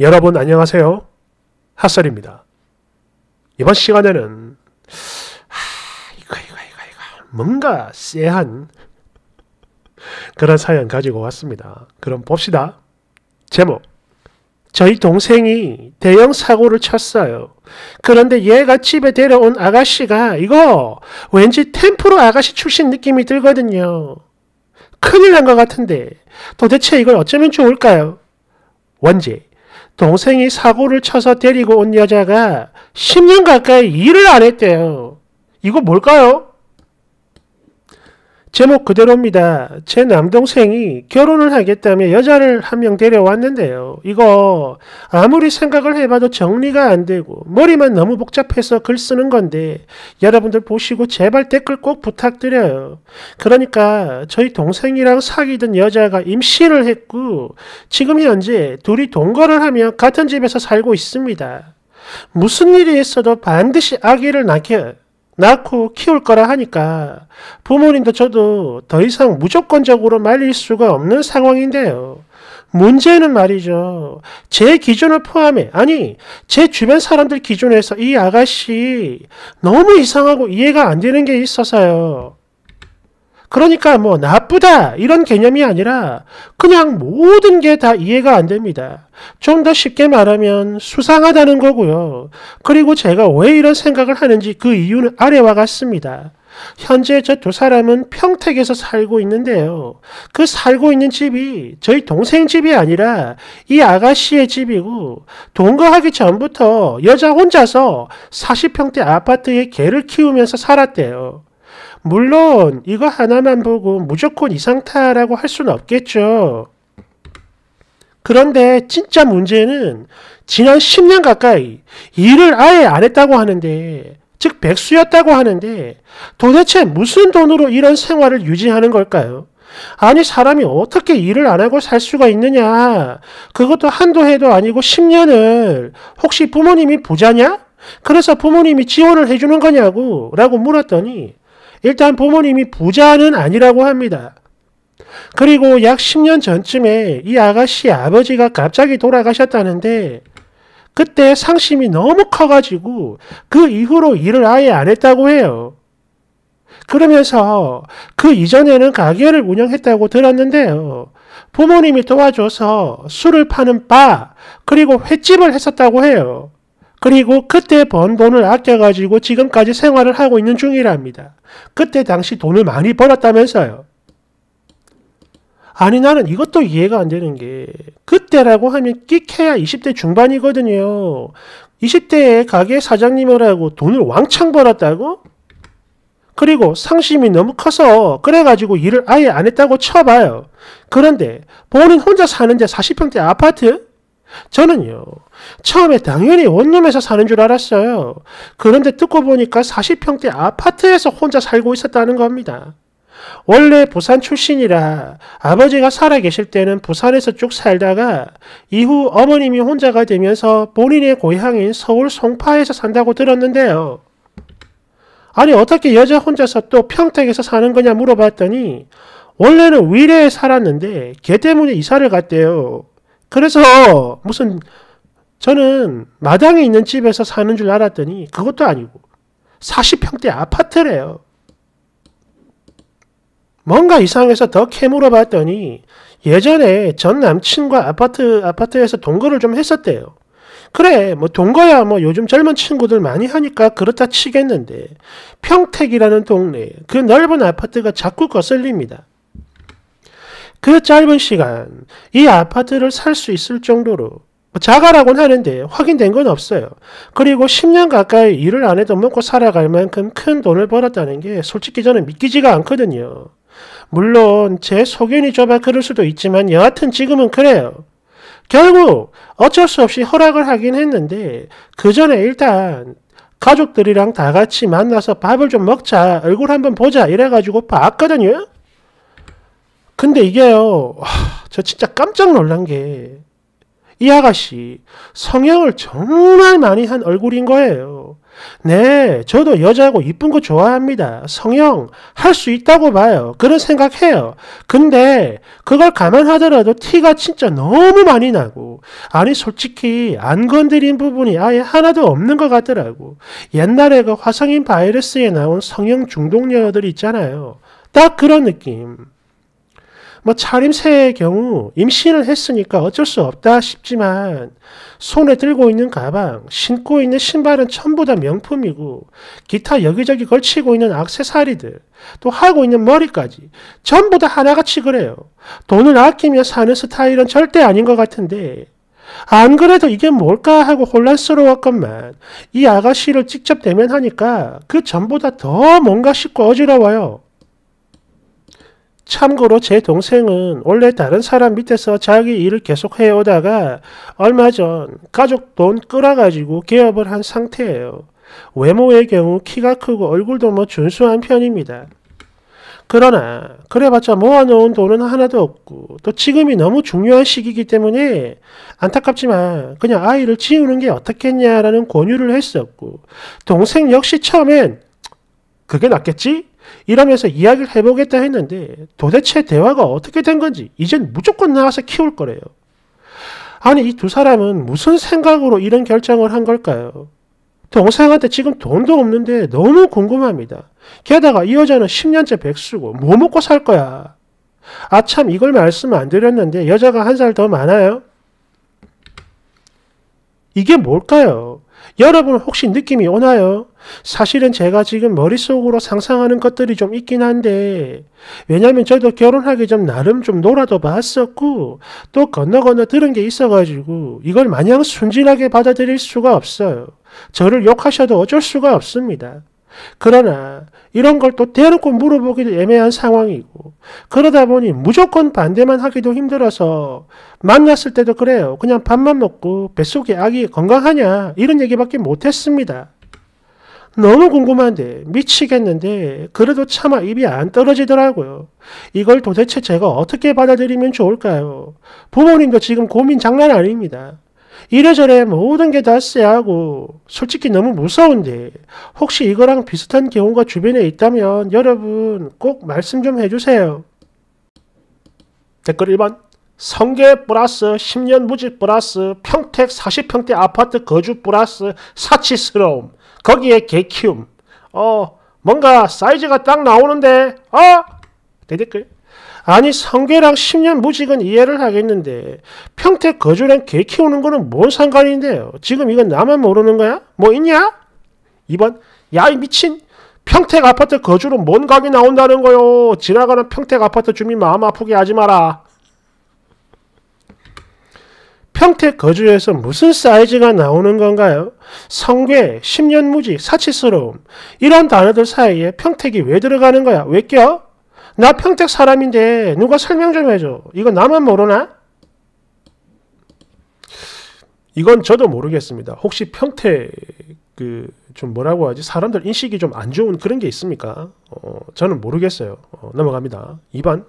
여러분 안녕하세요. 핫설입니다. 이번 시간에는 아, 이거 이거 이거 이거 뭔가 쎄한 그런 사연 가지고 왔습니다. 그럼 봅시다. 제목 저희 동생이 대형 사고를 쳤어요. 그런데 얘가 집에 데려온 아가씨가 이거 왠지 템프로 아가씨 출신 느낌이 들거든요. 큰일 난 것 같은데 도대체 이걸 어쩌면 좋을까요? 원제 동생이 사고를 쳐서 데리고 온 여자가 10년 가까이 일을 안 했대요. 이거 뭘까요? 제목 그대로입니다. 제 남동생이 결혼을 하겠다며 여자를 한 명 데려왔는데요. 이거 아무리 생각을 해봐도 정리가 안 되고 머리만 너무 복잡해서 글 쓰는 건데 여러분들 보시고 제발 댓글 꼭 부탁드려요. 그러니까 저희 동생이랑 사귀던 여자가 임신을 했고 지금 현재 둘이 동거를 하며 같은 집에서 살고 있습니다. 무슨 일이 있어도 반드시 아기를 낳게 낳고 키울 거라 하니까 부모님도 저도 더 이상 무조건적으로 말릴 수가 없는 상황인데요. 문제는 말이죠. 제 기준을 포함해, 아니, 제 주변 사람들 기준에서 이 아가씨 너무 이상하고 이해가 안 되는 게 있어서요. 그러니까 뭐 나쁘다 이런 개념이 아니라 그냥 모든 게 다 이해가 안 됩니다. 좀 더 쉽게 말하면 수상하다는 거고요. 그리고 제가 왜 이런 생각을 하는지 그 이유는 아래와 같습니다. 현재 저 두 사람은 평택에서 살고 있는데요. 그 살고 있는 집이 저희 동생 집이 아니라 이 아가씨의 집이고 동거하기 전부터 여자 혼자서 40평대 아파트에 개를 키우면서 살았대요. 물론 이거 하나만 보고 무조건 이상타라고 할 수는 없겠죠. 그런데 진짜 문제는 지난 10년 가까이 일을 아예 안 했다고 하는데 즉 백수였다고 하는데 도대체 무슨 돈으로 이런 생활을 유지하는 걸까요? 아니 사람이 어떻게 일을 안 하고 살 수가 있느냐 그것도 한도 해도 아니고 10년을 혹시 부모님이 부자냐? 그래서 부모님이 지원을 해주는 거냐고 라고 물었더니 일단 부모님이 부자는 아니라고 합니다. 그리고 약 10년 전쯤에 이 아가씨 아버지가 갑자기 돌아가셨다는데 그때 상심이 너무 커가지고 그 이후로 일을 아예 안 했다고 해요. 그러면서 그 이전에는 가게를 운영했다고 들었는데요. 부모님이 도와줘서 술을 파는 바, 그리고 횟집을 했었다고 해요. 그리고 그때 번 돈을 아껴가지고 지금까지 생활을 하고 있는 중이랍니다. 그때 당시 돈을 많이 벌었다면서요. 아니 나는 이것도 이해가 안 되는 게 그때라고 하면 끽해야 20대 중반이거든요. 20대에 가게 사장님을 하고 돈을 왕창 벌었다고? 그리고 상심이 너무 커서 그래가지고 일을 아예 안 했다고 쳐봐요. 그런데 본인 혼자 사는데 40평대 아파트? 저는요, 처음에 당연히 원룸에서 사는 줄 알았어요. 그런데 듣고 보니까 40평대 아파트에서 혼자 살고 있었다는 겁니다. 원래 부산 출신이라 아버지가 살아계실 때는 부산에서 쭉 살다가 이후 어머님이 혼자가 되면서 본인의 고향인 서울 송파에서 산다고 들었는데요. 아니 어떻게 여자 혼자서 또 평택에서 사는 거냐 물어봤더니 원래는 위례에 살았는데 걔 때문에 이사를 갔대요. 그래서 무슨 저는 마당에 있는 집에서 사는 줄 알았더니 그것도 아니고 40평대 아파트래요. 뭔가 이상해서 더 캐물어 봤더니 예전에 전 남친과 아파트, 아파트에서 동거를 좀 했었대요. 그래, 뭐 동거야 뭐 요즘 젊은 친구들 많이 하니까 그렇다 치겠는데 평택이라는 동네 그 넓은 아파트가 자꾸 거슬립니다. 그 짧은 시간 이 아파트를 살 수 있을 정도로 뭐 자가라고는 하는데 확인된 건 없어요. 그리고 10년 가까이 일을 안 해도 먹고 살아갈 만큼 큰 돈을 벌었다는 게 솔직히 저는 믿기지가 않거든요. 물론 제 소견이 좁아 그럴 수도 있지만 여하튼 지금은 그래요. 결국 어쩔 수 없이 허락을 하긴 했는데 그 전에 일단 가족들이랑 다 같이 만나서 밥을 좀 먹자 얼굴 한번 보자 이래가지고 봤거든요. 근데 이게요, 저 진짜 깜짝 놀란 게, 이 아가씨 성형을 정말 많이 한 얼굴인 거예요. 네, 저도 여자고 하 이쁜 거 좋아합니다. 성형 할 수 있다고 봐요. 그런 생각해요. 근데 그걸 감안하더라도 티가 진짜 너무 많이 나고 아니 솔직히 안 건드린 부분이 아예 하나도 없는 것 같더라고. 옛날에 그 화성인 바이러스에 나온 성형 중독녀들 있잖아요. 딱 그런 느낌. 뭐 차림새의 경우 임신을 했으니까 어쩔 수 없다 싶지만 손에 들고 있는 가방, 신고 있는 신발은 전부 다 명품이고 기타 여기저기 걸치고 있는 악세사리들, 또 하고 있는 머리까지 전부 다 하나같이 그래요. 돈을 아끼며 사는 스타일은 절대 아닌 것 같은데 안 그래도 이게 뭘까 하고 혼란스러웠건만 이 아가씨를 직접 대면하니까 그 전보다 더 뭔가 싶고 어지러워요. 참고로 제 동생은 원래 다른 사람 밑에서 자기 일을 계속 해오다가 얼마 전 가족 돈 끌어가지고 개업을 한 상태예요. 외모의 경우 키가 크고 얼굴도 뭐 준수한 편입니다. 그러나 그래봤자 모아놓은 돈은 하나도 없고 또 지금이 너무 중요한 시기이기 때문에 안타깝지만 그냥 아이를 지우는 게 어떻겠냐라는 권유를 했었고 동생 역시 처음엔 그게 낫겠지? 이러면서 이야기를 해보겠다 했는데 도대체 대화가 어떻게 된 건지 이젠 무조건 나와서 키울 거래요. 아니 이 두 사람은 무슨 생각으로 이런 결정을 한 걸까요? 동생한테 지금 돈도 없는데 너무 궁금합니다. 게다가 이 여자는 10년째 백수고 뭐 먹고 살 거야? 아참 이걸 말씀 안 드렸는데 여자가 한 살 더 많아요? 이게 뭘까요? 여러분 혹시 느낌이 오나요? 사실은 제가 지금 머릿속으로 상상하는 것들이 좀 있긴 한데 왜냐면 저도 결혼하기 전 나름 좀 놀아도 봤었고 또 건너 건너 들은 게 있어가지고 이걸 마냥 순진하게 받아들일 수가 없어요. 저를 욕하셔도 어쩔 수가 없습니다. 그러나 이런 걸 또 대놓고 물어보기도 애매한 상황이고 그러다 보니 무조건 반대만 하기도 힘들어서 만났을 때도 그래요. 그냥 밥만 먹고 뱃속에 아기 건강하냐 이런 얘기밖에 못했습니다. 너무 궁금한데 미치겠는데 그래도 차마 입이 안 떨어지더라고요. 이걸 도대체 제가 어떻게 받아들이면 좋을까요? 부모님도 지금 고민 장난 아닙니다. 이래저래 모든 게다 쎄하고 솔직히 너무 무서운데 혹시 이거랑 비슷한 경우가 주변에 있다면 여러분 꼭 말씀 좀 해주세요. 댓글 1번 성계 플러스 10년 무직 플러스 평택 40평대 아파트 거주 플러스 사치스러움 거기에 개키움 어 뭔가 사이즈가 딱 나오는데 어? 대 댓글 아니 성계랑 10년 무직은 이해를 하겠는데 평택 거주랑 개 키우는 거는 뭔 상관인데요. 지금 이건 나만 모르는 거야? 뭐 있냐? 2번 야 이 미친 평택 아파트 거주로 뭔 각이 나온다는 거요. 지나가는 평택 아파트 주민 마음 아프게 하지 마라. 평택 거주에서 무슨 사이즈가 나오는 건가요? 성괴, 10년 무지, 사치스러움 이런 단어들 사이에 평택이 왜 들어가는 거야? 왜 껴? 나 평택 사람인데 누가 설명 좀 해줘. 이거 나만 모르나? 이건 저도 모르겠습니다. 혹시 평택 그 좀 뭐라고 하지? 사람들 인식이 좀 안 좋은 그런 게 있습니까? 어, 저는 모르겠어요. 어, 넘어갑니다. 2번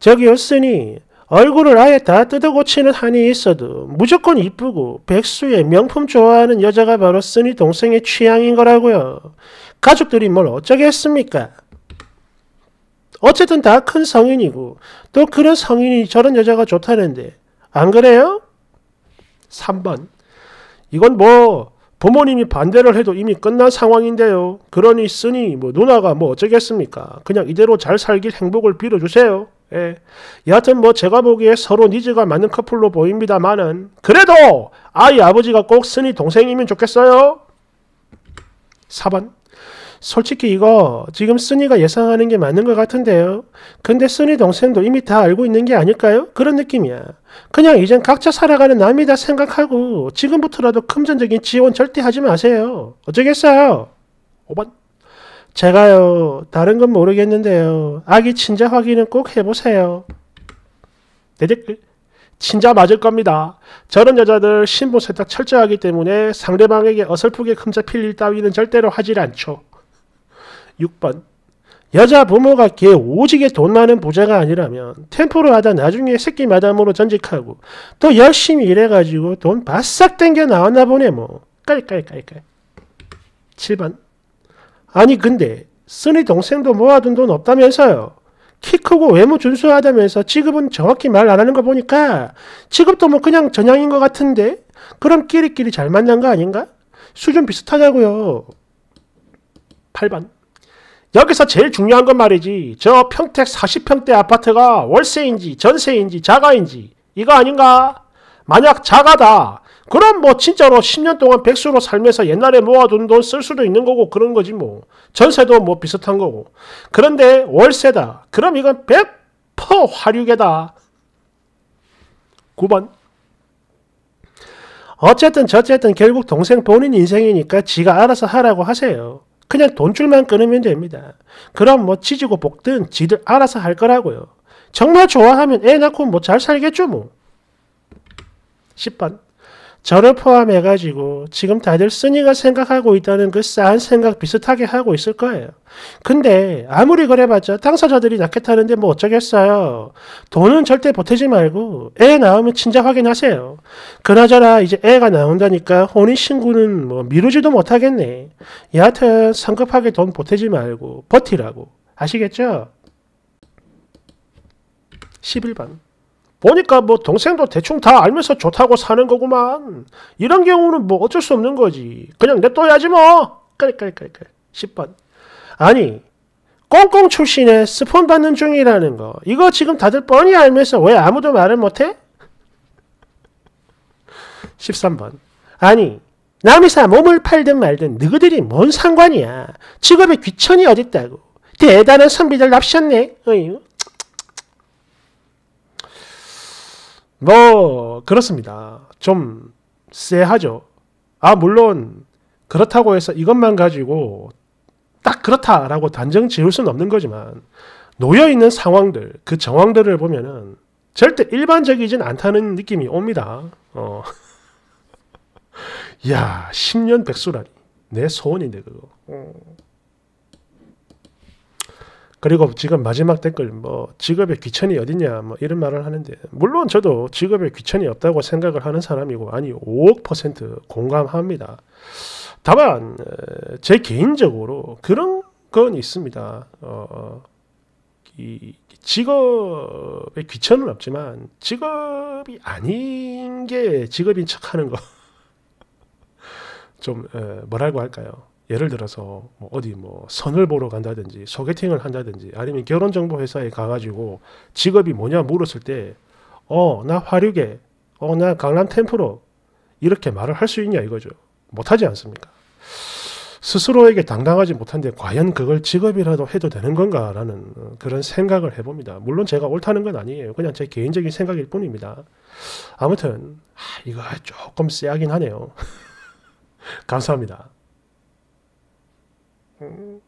저기였으니 얼굴을 아예 다 뜯어고치는 한이 있어도 무조건 이쁘고 백수의 명품 좋아하는 여자가 바로 쓰니 동생의 취향인 거라고요. 가족들이 뭘 어쩌겠습니까? 어쨌든 다 큰 성인이고 또 그런 성인이 저런 여자가 좋다는데 안 그래요? 3번 이건 뭐 부모님이 반대를 해도 이미 끝난 상황인데요. 그러니 쓰니 뭐 누나가 뭐 어쩌겠습니까? 그냥 이대로 잘 살길 행복을 빌어주세요. 예. 여하튼 뭐 제가 보기에 서로 니즈가 맞는 커플로 보입니다만은 그래도 아이 아버지가 꼭 쓰니 동생이면 좋겠어요. 4번 솔직히 이거 지금 순니가 예상하는 게 맞는 것 같은데요. 근데 순니 동생도 이미 다 알고 있는 게 아닐까요? 그런 느낌이야. 그냥 이젠 각자 살아가는 남이다 생각하고 지금부터라도 금전적인 지원 절대 하지 마세요. 어쩌겠어요? 5번. 제가요, 다른 건 모르겠는데요. 아기 친자 확인은 꼭 해보세요. 내 댓글. 진짜 맞을 겁니다. 저런 여자들 신분 세탁 철저하기 때문에 상대방에게 어설프게 금잡힐일 따위는 절대로 하질 않죠. 6번 여자 부모가 개오직에돈 나는 부자가 아니라면 템포를 하다 나중에 새끼 마담으로 전직하고 또 열심히 일해가지고 돈 바싹 땡겨 나왔나 보네 뭐 깔깔깔깔 7번 아니 근데 쓰니 동생도 모아둔 돈 없다면서요 키 크고 외모 준수하다면서 취급은 정확히 말 안 하는 거 보니까 취급도 뭐 그냥 전향인 것 같은데 그럼 끼리끼리 잘 만난 거 아닌가? 수준 비슷하다고요 8번 여기서 제일 중요한 건 말이지 저 평택 40평대 아파트가 월세인지 전세인지 자가인지 이거 아닌가? 만약 자가다 그럼 뭐 진짜로 10년 동안 백수로 살면서 옛날에 모아둔 돈 쓸 수도 있는 거고 그런 거지 뭐 전세도 뭐 비슷한 거고 그런데 월세다 그럼 이건 100% 화류계다 9번 어쨌든 저쨌든 결국 동생 본인 인생이니까 지가 알아서 하라고 하세요 그냥 돈줄만 끊으면 됩니다. 그럼 뭐 치지고 볶든 지들 알아서 할 거라고요. 정말 좋아하면 애 낳고 뭐 잘 살겠죠 뭐. 10번. 저를 포함해가지고 지금 다들 쓰니가 생각하고 있다는 그 싸한 생각 비슷하게 하고 있을 거예요. 근데 아무리 그래봤자 당사자들이 낙했다는데 뭐 어쩌겠어요. 돈은 절대 보태지 말고 애 나오면 진짜 확인하세요. 그나저나 이제 애가 나온다니까 혼인신고는 뭐 미루지도 못하겠네. 여하튼 성급하게 돈 보태지 말고 버티라고. 아시겠죠? 11번. 보니까 뭐 동생도 대충 다 알면서 좋다고 사는 거구만. 이런 경우는 뭐 어쩔 수 없는 거지. 그냥 냅둬야지 뭐. 그래 그래 그래 그래. 10번. 아니 꽁꽁 출신의 스폰 받는 중이라는 거. 이거 지금 다들 뻔히 알면서 왜 아무도 말을 못해? 13번. 아니 남이사 몸을 팔든 말든 너희들이 뭔 상관이야. 직업에 귀천이 어딨다고. 대단한 선비들 납셨네. 어이 뭐 그렇습니다. 좀 쎄하죠. 아 물론 그렇다고 해서 이것만 가지고 딱 그렇다라고 단정 지을 수는 없는 거지만 놓여 있는 상황들 그 정황들을 보면은 절대 일반적이진 않다는 느낌이 옵니다. 어. 야, 10년 백수라니. 내 소원인데, 그거. 어. 그리고 지금 마지막 댓글 뭐 직업에 귀천이 어디냐 뭐 이런 말을 하는데 물론 저도 직업에 귀천이 없다고 생각을 하는 사람이고 아니 5억 퍼센트 공감합니다. 다만 어, 제 개인적으로 그런 건 있습니다. 어, 이 직업에 귀천은 없지만 직업이 아닌 게 직업인 척하는 거좀 어, 뭐라고 할까요? 예를 들어서 뭐 어디 뭐 선을 보러 간다든지 소개팅을 한다든지 아니면 결혼정보 회사에 가가지고 직업이 뭐냐 물었을 때 어 나 화류계 어 나 강남 템프로 이렇게 말을 할 수 있냐 이거죠 못하지 않습니까 스스로에게 당당하지 못한데 과연 그걸 직업이라도 해도 되는 건가라는 그런 생각을 해봅니다. 물론 제가 옳다는 건 아니에요. 그냥 제 개인적인 생각일 뿐입니다. 아무튼 아, 이거 조금 쎄하긴 하네요. 감사합니다. Mm-hmm.